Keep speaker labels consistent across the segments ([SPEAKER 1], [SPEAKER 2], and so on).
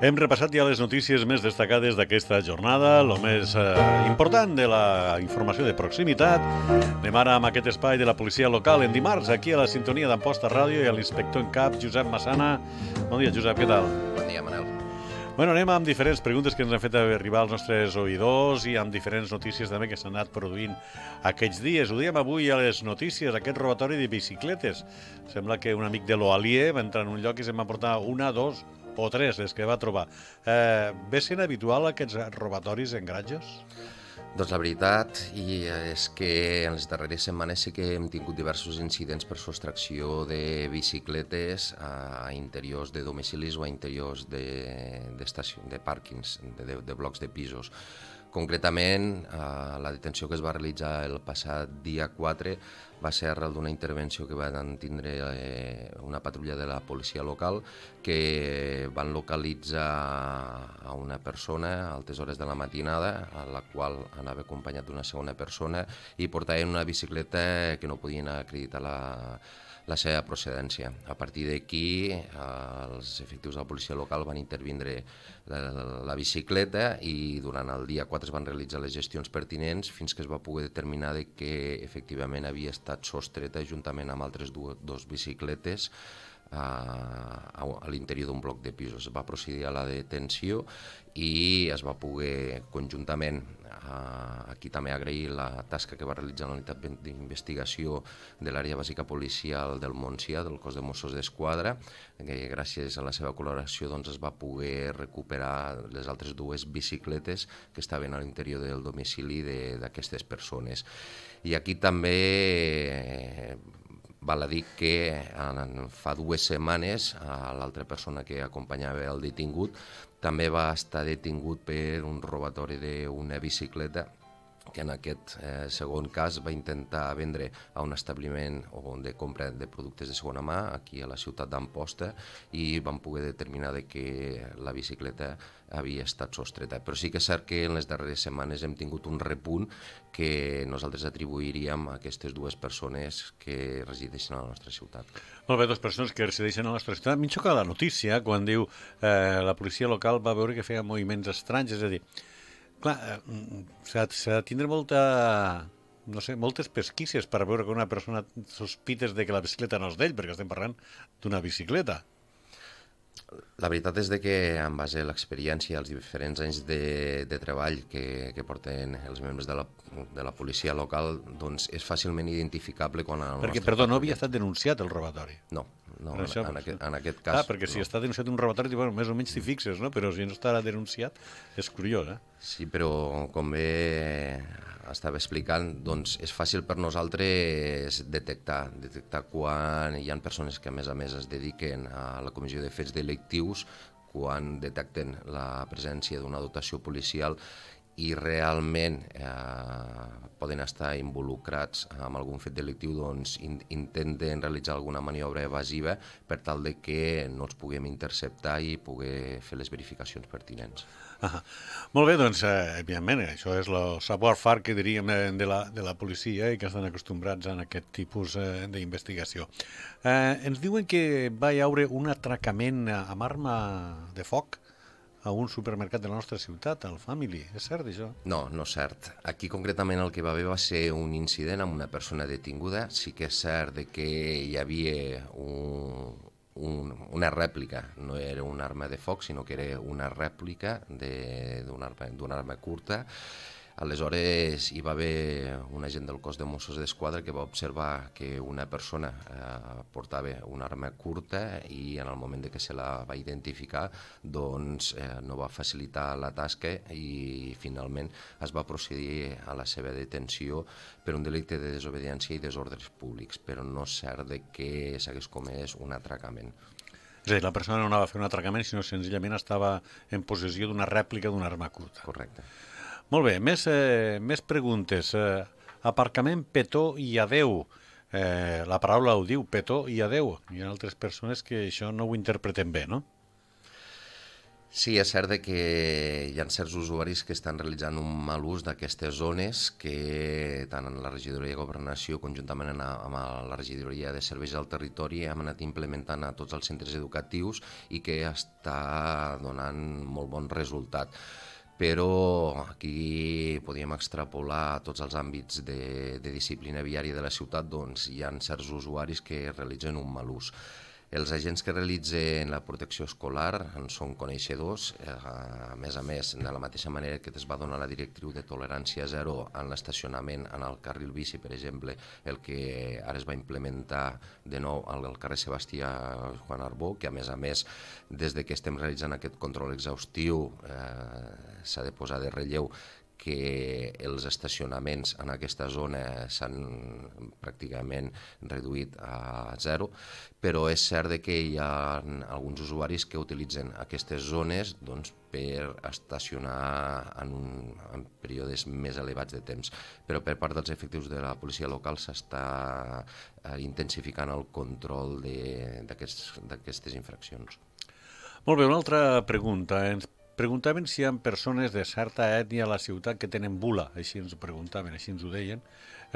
[SPEAKER 1] Hem repassat ja les notícies més destacades d'aquesta jornada, lo més eh, important de la informació de proximitat. Anem ara amb aquest espai de la policia local en dimarts, aquí a la sintonia d'Amposta Ràdio i a l'inspector en cap, Josep Massana. Bon dia, Josep, què tal? Bon dia, Manel. Bueno, anem amb diferents preguntes que ens han fet arribar els nostres oïdors i amb diferents notícies també que s'han anat produint aquests dies. Ho diem avui a les notícies, aquest robatori de bicicletes. Sembla que un amic de l'Oalier va entrar en un lloc i se'n va portar una, dos, o tres les que va trobar. Eh, ve sent habitual aquests robatoris en granges?
[SPEAKER 2] Doncs la veritat i eh, és que en les darreres setmanes sí que hem tingut diversos incidents per sostracció de bicicletes a interiors de domicilis o a interiors de, de, estació, de pàrquings, de, de, de blocs de pisos. Concretament, eh, la detenció que es va realitzar el passat dia 4 va ser arrel d'una intervenció que van tindre eh, una patrulla de la policia local que van localitzar a una persona a altes hores de la matinada, a la qual anava acompanyat d'una segona persona i portaven una bicicleta que no podien acreditar la, la seva procedència. A partir d'aquí, els efectius de la policia local van intervindre la, la, la bicicleta i durant el dia 4 es van realitzar les gestions pertinents fins que es va poder determinar de que efectivament havia estat estat sostreta juntament amb altres dues, bicicletes a, a l'interior d'un bloc de pisos. Va procedir a la detenció i es va poder conjuntament a, aquí també agrair la tasca que va realitzar la unitat d'investigació de l'àrea bàsica policial del Montsià, del cos de Mossos d'Esquadra, que gràcies a la seva col·laboració doncs, es va poder recuperar les altres dues bicicletes que estaven a l'interior del domicili d'aquestes de, persones. I aquí també eh, Val a dir que en, fa dues setmanes eh, l'altra persona que acompanyava el detingut també va estar detingut per un robatori d'una bicicleta que en aquest eh, segon cas va intentar vendre a un establiment on de compra de productes de segona mà aquí a la ciutat d'Amposta i van poder determinar de que la bicicleta havia estat sostreta. Però sí que és cert que en les darreres setmanes hem tingut un repunt que nosaltres atribuiríem a aquestes dues persones que resideixen a la nostra ciutat.
[SPEAKER 1] Molt bé, dues persones que resideixen a la nostra ciutat. M'hi xoca la notícia quan diu eh, la policia local va veure que feia moviments estranys, és a dir, Clar, eh, mm, mm, s'ha de tindre molta no sé, moltes pesquisses per veure que una persona sospites de que la bicicleta no és d'ell, perquè estem parlant d'una bicicleta.
[SPEAKER 2] La veritat és de que en base a l'experiència, als diferents anys de, de treball que, que porten els membres de la, de la policia local, doncs és fàcilment identificable quan... Perquè, perdó, no havia
[SPEAKER 1] estat denunciat el robatori.
[SPEAKER 2] No, no, en, això, en, aquest, en aquest cas... Ah, perquè si no.
[SPEAKER 1] està denunciat un robatori, bueno, més o menys t'hi fixes, no? Però si no està denunciat, és curiós, eh?
[SPEAKER 2] Sí, però com bé estava explicant, doncs és fàcil per nosaltres detectar, detectar quan hi han persones que a més a més es dediquen a la comissió de fets delictius, quan detecten la presència d'una dotació policial i realment eh, poden estar involucrats en algun fet delictiu, doncs in intenten realitzar alguna maniobra evasiva per tal de que no els puguem interceptar i poder fer les verificacions pertinents. Ah,
[SPEAKER 1] molt bé, doncs, eh, evidentment, això és el sabor far que diríem eh, de la, de la policia i eh, que estan acostumbrats a aquest tipus eh, d'investigació. Eh, ens diuen que va hi haure un atracament amb arma de foc a un supermercat de la nostra ciutat, al Family. És cert, això?
[SPEAKER 2] No, no és cert. Aquí, concretament, el que va haver va ser un incident amb una persona detinguda. Sí que és cert de que hi havia un, un, una rèplica. No era un arma de foc, sinó que era una rèplica d'una arma, arma curta Aleshores hi va haver un agent del cos de Mossos d'Esquadra que va observar que una persona eh, portava una arma curta i en el moment de que se la va identificar doncs, eh, no va facilitar la tasca i finalment es va procedir a la seva detenció per un delicte de desobediència i desordres públics, però no és cert de que s'hagués comès un atracament.
[SPEAKER 1] És a dir, la persona no anava a fer un atracament, sinó senzillament estava en possessió d'una rèplica d'una arma curta. Correcte. Molt bé, més, eh, més preguntes. Eh, aparcament, petó i adeu. Eh, la paraula ho diu, petó i adeu. Hi ha altres persones que això no ho interpreten bé, no?
[SPEAKER 2] Sí, és cert que hi ha certs usuaris que estan realitzant un mal ús d'aquestes zones que tant en la regidoria de governació conjuntament amb la regidoria de serveis del territori hem anat implementant a tots els centres educatius i que està donant molt bon resultat però aquí podíem extrapolar a tots els àmbits de, de disciplina viària de la ciutat, doncs hi ha certs usuaris que realitzen un mal ús. Els agents que realitzen la protecció escolar en són coneixedors, eh, a més a més, de la mateixa manera que es va donar la directriu de tolerància zero en l'estacionament en el carril bici, per exemple, el que ara es va implementar de nou al carrer Sebastià Juan Arbó, que a més a més, des de que estem realitzant aquest control exhaustiu, eh, s'ha de posar de relleu que els estacionaments en aquesta zona s'han pràcticament reduït a zero, però és cert que hi ha alguns usuaris que utilitzen aquestes zones doncs, per estacionar en, un, en períodes més elevats de temps. Però per part dels efectius de la policia local s'està eh, intensificant el control d'aquestes infraccions.
[SPEAKER 1] Molt bé, una altra pregunta. Ens Preguntaven si hi ha persones de certa ètnia a la ciutat que tenen bula, així ens ho preguntaven, així ens ho deien,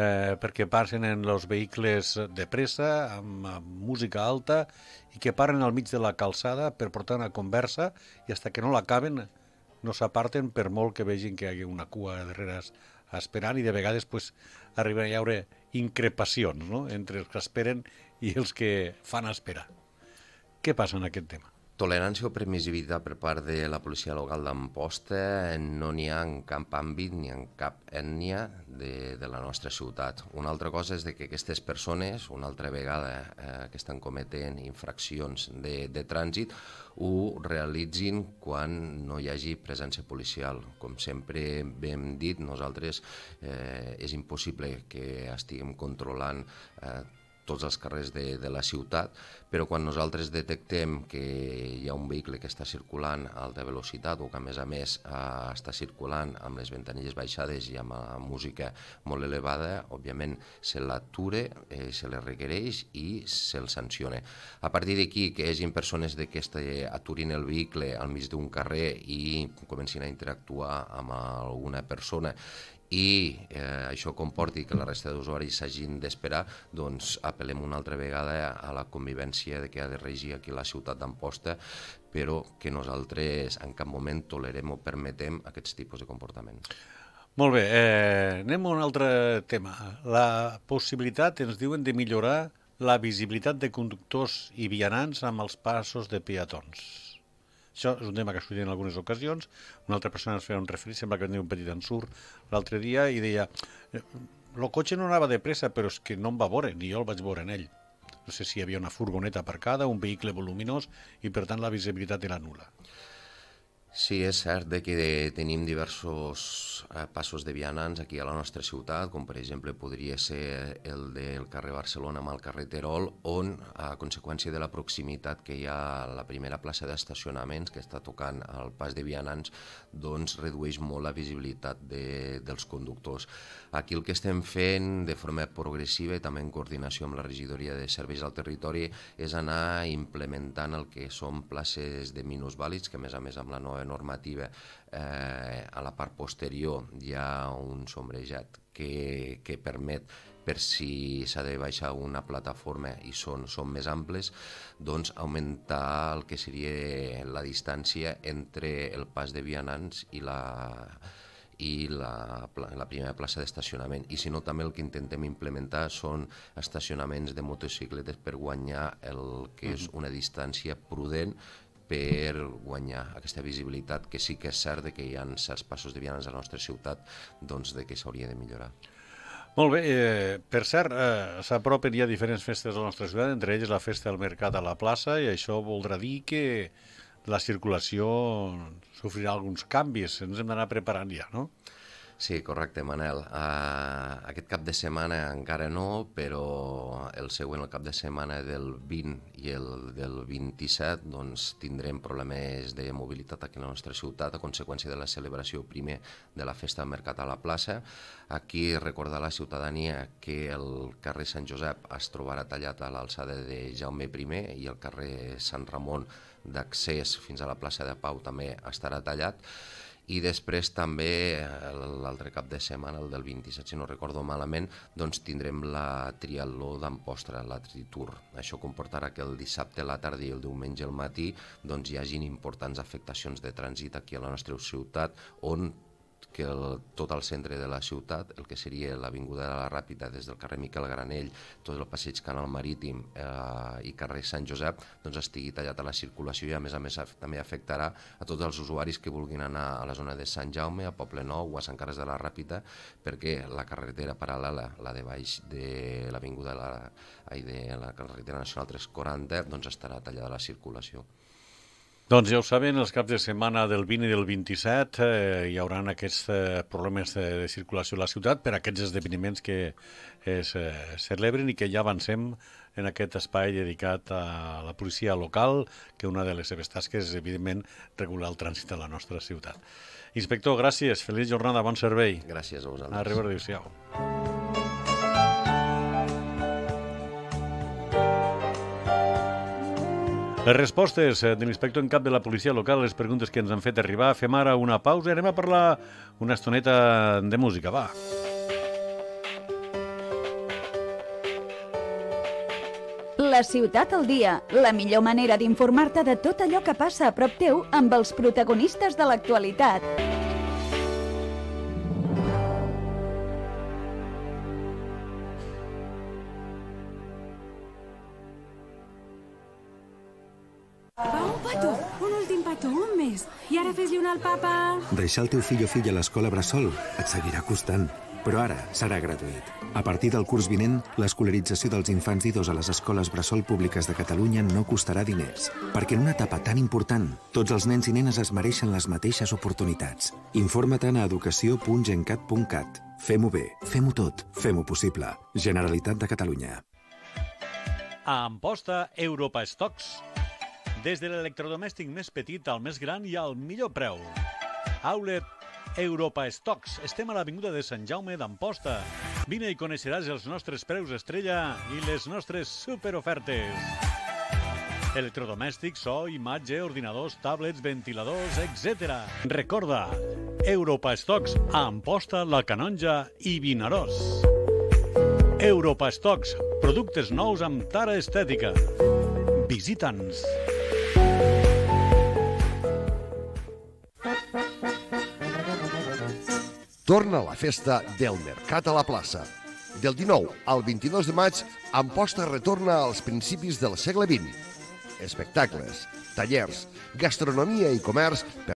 [SPEAKER 1] eh, perquè passen en els vehicles de pressa, amb, amb música alta, i que paren al mig de la calçada per portar una conversa i hasta que no l'acaben no s'aparten per molt que vegin que hi hagi una cua darrere esperant i de vegades pues, arriben a hi haure increpacions no? entre els que esperen
[SPEAKER 2] i els que fan esperar. Què passa en aquest tema? Tolerància o permissivitat per part de la policia local d'Amposta eh, no n'hi ha en cap àmbit ni en cap ètnia de, de la nostra ciutat. Una altra cosa és de que aquestes persones, una altra vegada eh, que estan cometent infraccions de, de trànsit, ho realitzin quan no hi hagi presència policial. Com sempre hem dit, nosaltres eh, és impossible que estiguem controlant eh, tots els carrers de, de la ciutat, però quan nosaltres detectem que hi ha un vehicle que està circulant a alta velocitat o que a més a més eh, està circulant amb les ventanilles baixades i amb, eh, amb música molt elevada, òbviament se l'ature, eh, se les requereix i se'l sanciona. A partir d'aquí, que hi hagi persones de que aturin el vehicle al mig d'un carrer i comencin a interactuar amb alguna persona i eh, això comporti que la resta d'usuaris s'hagin d'esperar, doncs apel·lem una altra vegada a la convivència de que ha de regir aquí la ciutat d'Amposta, però que nosaltres en cap moment tolerem o permetem aquests tipus de comportament.
[SPEAKER 1] Molt bé, eh, anem a un altre tema. La possibilitat, ens diuen, de millorar la visibilitat de conductors i vianants amb els passos de peatons. Això és un tema que ha en algunes ocasions. Una altra persona es feia un referit, sembla que tenia un petit ensurt l'altre dia i deia eh, el cotxe no anava de pressa, però és que no em va veure, ni jo el vaig veure en ell. No sé si hi havia una furgoneta aparcada, un vehicle voluminós i, per tant, la visibilitat era nula.
[SPEAKER 2] Sí, és cert que tenim diversos eh, passos de vianants aquí a la nostra ciutat, com per exemple podria ser el del carrer Barcelona amb el carrer Terol, on a conseqüència de la proximitat que hi ha a la primera plaça d'estacionaments que està tocant el pas de vianants, doncs redueix molt la visibilitat de, dels conductors. Aquí el que estem fent de forma progressiva i també en coordinació amb la regidoria de serveis al territori és anar implementant el que són places de minusvàlids, que a més a més amb la nova normativa eh, a la part posterior hi ha un sombrejat que, que permet per si s'ha de baixar una plataforma i són, són més amples, doncs augmentar el que seria la distància entre el pas de vianants i la, i la, la primera plaça d'estacionament. I si no, també el que intentem implementar són estacionaments de motocicletes per guanyar el que és una distància prudent per guanyar aquesta visibilitat, que sí que és cert que hi ha certs passos de vianants a la nostra ciutat doncs, de que s'hauria de millorar.
[SPEAKER 1] Molt bé, eh, per cert, eh, s'apropen ja diferents festes a la nostra ciutat, entre elles la festa del mercat a la plaça, i això voldrà dir que la circulació
[SPEAKER 2] sofrirà alguns canvis, ens hem d'anar preparant ja, no? Sí, correcte, Manel. Uh, aquest cap de setmana encara no, però el següent, el cap de setmana del 20 i el del 27, doncs tindrem problemes de mobilitat aquí a la nostra ciutat a conseqüència de la celebració primer de la Festa del Mercat a la plaça. Aquí recordar a la ciutadania que el carrer Sant Josep es trobarà tallat a l'alçada de Jaume I i el carrer Sant Ramon d'accés fins a la plaça de Pau també estarà tallat i després també eh, l'altre cap de setmana, el del 27, si no recordo malament, doncs tindrem la triatló d'Ampostra, la Tritur. Això comportarà que el dissabte a la tarda i el diumenge al matí doncs, hi hagin importants afectacions de trànsit aquí a la nostra ciutat on que el, tot el centre de la ciutat, el que seria l'Avinguda de la Ràpita des del carrer Miquel Granell, tot el passeig Canal Marítim eh, i carrer Sant Josep, doncs estigui tallat a la circulació i a més a més també afectarà a tots els usuaris que vulguin anar a la zona de Sant Jaume, a Poble Nou o a Sant Carles de la Ràpita, perquè la carretera paral·lela, la de baix de l'Avinguda de la, ai, de la carretera nacional 340, doncs estarà tallada a la circulació. Doncs ja ho saben, els
[SPEAKER 1] caps de setmana del 20 i del 27 eh, hi haurà aquests eh, problemes de, de circulació a la ciutat per aquests esdeveniments que es eh, celebren i que ja avancem en aquest espai dedicat a la policia local, que una de les seves tasques és, evidentment, regular el trànsit a la nostra ciutat. Inspector, gràcies. Feliç jornada, bon servei. Gràcies a vosaltres. Arriba, adéu-siau. Les respostes eh, de l'inspector en cap de la policia local, les preguntes que ens han fet arribar, fem ara una pausa i anem a parlar una estoneta de música, va.
[SPEAKER 2] La ciutat al dia, la millor manera d'informar-te de tot allò que passa a prop teu amb els protagonistes de l'actualitat.
[SPEAKER 1] fes-li una al papa.
[SPEAKER 2] Deixar el teu fill o filla a l'escola Bressol et seguirà costant, però ara serà gratuït. A partir del curs vinent, l'escolarització dels infants d'IDOS a les escoles Bressol públiques de Catalunya no costarà diners, perquè en una etapa tan important, tots els nens i nenes es mereixen les mateixes oportunitats. Informa-te'n a educació.gencat.cat. Fem-ho bé, fem-ho tot, fem-ho possible. Generalitat de Catalunya.
[SPEAKER 1] A Amposta, Europa Stocks. Des de l'electrodomèstic més petit al més gran i al millor preu. Outlet Europa Stocks. Estem a l'Avinguda de Sant Jaume d'Amposta. Vine i coneixeràs els nostres preus estrella i les nostres superofertes. Electrodomèstics, so, imatge, ordinadors, tablets, ventiladors, etc. Recorda, Europa Stocks a Amposta, La Canonja i Vinaròs. Europa Stocks, productes nous amb tara estètica. Visita'ns.
[SPEAKER 2] Torna la festa del Mercat a la plaça. Del 19 al 22 de maig, Amposta retorna als principis del segle XX. Espectacles, tallers, gastronomia i comerç